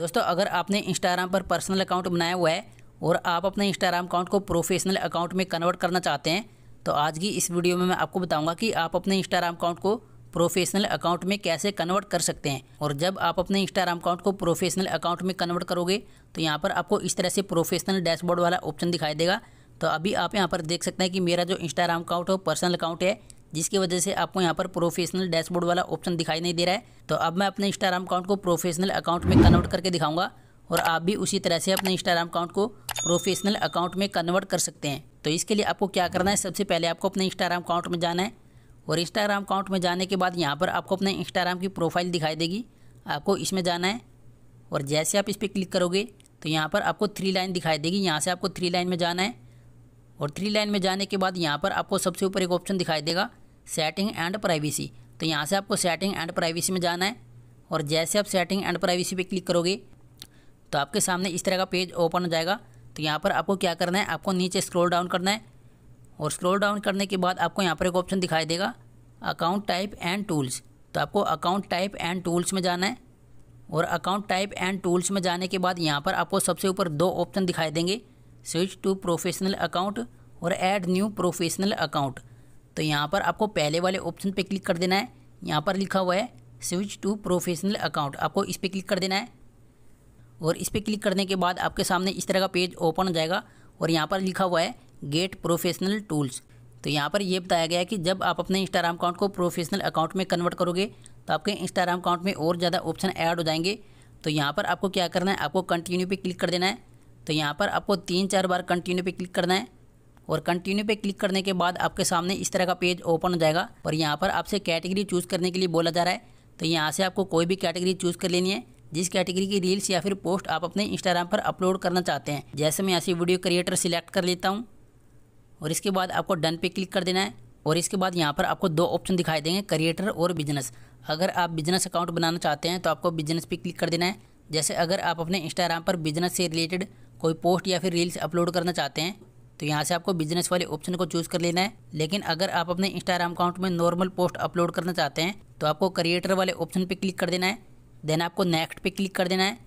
दोस्तों अगर आपने इंस्टाग्राम पर पर्सनल अकाउंट बनाया हुआ है और आप अपने इंस्टाग्राम अकाउंट को प्रोफेशनल अकाउंट में कन्वर्ट करना चाहते हैं तो आज की इस वीडियो में मैं आपको बताऊंगा कि आप अपने इंस्टाग्राम अकाउंट को प्रोफेशनल अकाउंट में कैसे कन्वर्ट कर सकते हैं और जब आप अपने इंस्टाग्राम अकाउंट को प्रोफेशनल अकाउंट में कन्वर्ट करोगे तो यहाँ पर आपको इस तरह से प्रोफेशनल डैशबोर्ड वाला ऑप्शन दिखाई देगा तो अभी आप यहाँ पर देख सकते हैं कि मेरा जो इंस्टाग्राम अकाउंट है पर्सनल अकाउंट है जिसकी वजह से आपको यहाँ पर प्रोफेशनल डैशबोर्ड वाला ऑप्शन दिखाई नहीं दे रहा है तो अब मैं अपने इंस्टाग्राम अकाउंट को प्रोफेशनल अकाउंट में कन्वर्ट करके दिखाऊंगा और आप भी उसी तरह से अपने इंस्टाग्राम अकाउंट को प्रोफेशनल अकाउंट में कन्वर्ट कर सकते हैं तो इसके लिए आपको क्या करना है सबसे पहले आपको अपने इंस्टाग्राम अकाउंट में जाना है और इंस्टाग्राम अकाउंट में जाने के बाद यहाँ पर आपको अपने इंस्टाग्राम की प्रोफाइल दिखाई देगी आपको इसमें जाना है और जैसे आप इस पर क्लिक करोगे तो यहाँ पर आपको थ्री लाइन दिखाई देगी यहाँ से आपको थ्री लाइन में जाना है और थ्री लाइन में जाने के बाद यहाँ पर आपको सबसे ऊपर एक ऑप्शन दिखाई देगा सेटिंग एंड प्राइवेसी तो यहाँ से आपको सेटिंग एंड प्राइवेसी में जाना है और जैसे आप सेटिंग एंड प्राइवेसी पे क्लिक करोगे तो आपके सामने इस तरह का पेज ओपन हो जाएगा तो यहाँ पर आपको क्या करना है आपको नीचे स्क्रोल डाउन करना है और स्क्रोल डाउन करने के बाद आपको यहाँ पर एक ऑप्शन दिखाई देगा अकाउंट टाइप एंड टूल्स तो आपको अकाउंट टाइप एंड टूल्स में जाना है और अकाउंट टाइप एंड टूल्स में जाने के बाद यहाँ पर आपको सबसे ऊपर दो ऑप्शन दिखाई देंगे स्विच टू प्रोफेशनल अकाउंट और ऐड न्यू प्रोफेशनल अकाउंट तो यहाँ पर आपको पहले वाले ऑप्शन पे क्लिक कर देना है यहाँ पर लिखा हुआ है स्विच टू प्रोफेशनल अकाउंट आपको इस पर क्लिक कर देना है और इस पर क्लिक करने के बाद आपके सामने इस तरह का पेज ओपन हो जाएगा और यहाँ पर लिखा हुआ है गेट प्रोफेशनल टूल्स तो यहाँ पर यह बताया गया है कि जब आप अपने इंस्टाग्राम अकाउंट को प्रोफेशनल अकाउंट में कन्वर्ट करोगे तो आपके इंस्टाग्राम अकाउंट में और ज़्यादा ऑप्शन ऐड हो जाएंगे तो यहाँ पर आपको क्या करना है आपको कंटिन्यू पे क्लिक कर देना है तो यहाँ पर आपको तीन चार बार कंटिन्यू पे क्लिक करना है और कंटिन्यू पे क्लिक करने के बाद आपके सामने इस तरह का पेज ओपन हो जाएगा और यहाँ पर आपसे कैटेगरी चूज़ करने के लिए बोला जा रहा है तो यहाँ से आपको कोई भी कैटेगरी चूज़ कर लेनी है जिस कैटेगरी की रील्स या फिर पोस्ट आप अपने इंस्टाग्राम पर अपलोड करना चाहते हैं जैसे मैं यहाँ से वीडियो क्रिएटर सिलेक्ट कर लेता हूँ और इसके बाद आपको डन पे क्लिक कर देना है और इसके बाद यहाँ पर आपको दो ऑप्शन दिखाई देंगे क्रिएटर और बिजनेस अगर आप बिजनेस अकाउंट बनाना चाहते हैं तो आपको बिजनेस पे क्लिक कर देना है जैसे अगर आप अपने इंस्टाग्राम पर बिजनेस से रिलेटेड कोई पोस्ट या फिर रील्स अपलोड करना चाहते हैं तो यहाँ से आपको बिजनेस वाले ऑप्शन को चूज़ कर लेना है लेकिन अगर आप अपने इंस्टाग्राम अकाउंट में नॉर्मल पोस्ट अपलोड करना चाहते हैं तो आपको क्रिएटर वाले ऑप्शन पर क्लिक कर देना है देन आपको नेक्स्ट पे क्लिक कर देना है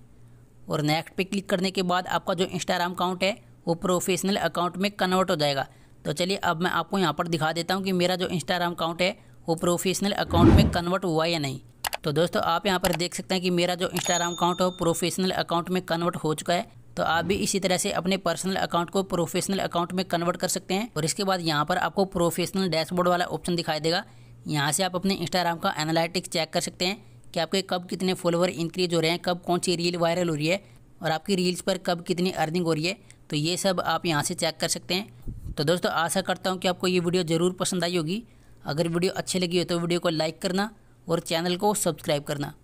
और नेक्स्ट पे क्लिक करने के बाद आपका जो इंस्टाग्राम अकाउंट है वो प्रोफेशनल अकाउंट में कन्वर्ट हो जाएगा तो चलिए अब मैं आपको यहाँ पर दिखा देता हूँ कि मेरा जो इंस्टाग्राम अकाउंट है वो प्रोफेशनल अकाउंट में कन्वर्ट हुआ या नहीं तो दोस्तों आप यहाँ पर देख सकते हैं कि मेरा जो इंस्टाग्राम अकाउंट है वो प्रोफेशनल अकाउंट में कन्वर्ट हो चुका है तो आप भी इसी तरह से अपने पर्सनल अकाउंट को प्रोफेशनल अकाउंट में कन्वर्ट कर सकते हैं और इसके बाद यहाँ पर आपको प्रोफेशनल डैशबोर्ड वाला ऑप्शन दिखाई देगा यहाँ से आप अपने इंस्टाग्राम का एनालिटिक्स चेक कर सकते हैं कि आपके कब कितने फॉलोअर इंक्रीज हो रहे हैं कब कौन सी रील वायरल हो रही है और आपकी रील्स पर कब कितनी अर्निंग हो रही है तो ये सब आप यहाँ से चेक कर सकते हैं तो दोस्तों आशा करता हूँ कि आपको ये वीडियो ज़रूर पसंद आई होगी अगर वीडियो अच्छी लगी हो तो वीडियो को लाइक करना और चैनल को सब्सक्राइब करना